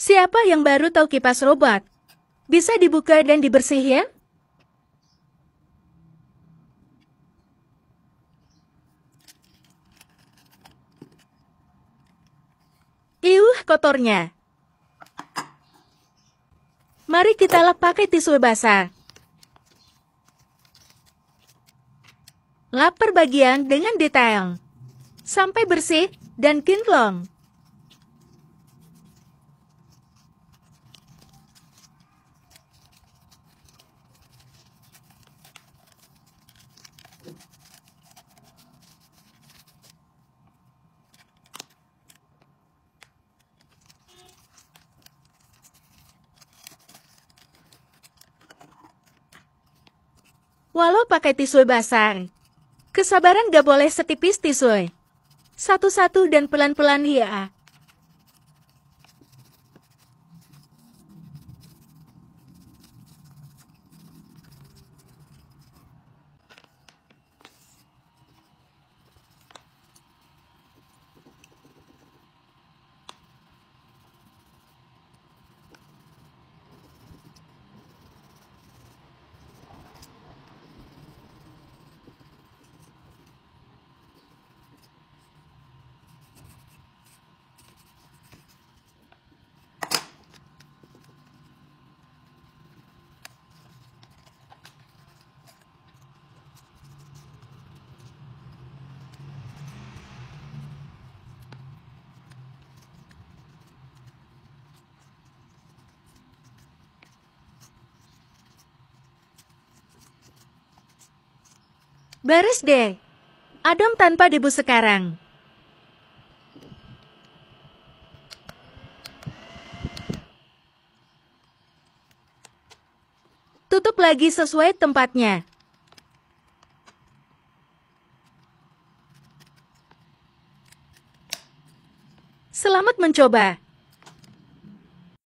Siapa yang baru tahu kipas robot? Bisa dibuka dan dibersihin? Iuh kotornya. Mari kita lap pakai tisu basah. Lap perbagian dengan detail. Sampai bersih dan kinclong. Walau pakai tisu basah, kesabaran gak boleh setipis tisu. Satu-satu dan pelan-pelan ya. Baris deh. Adam tanpa debu sekarang. Tutup lagi sesuai tempatnya. Selamat mencoba.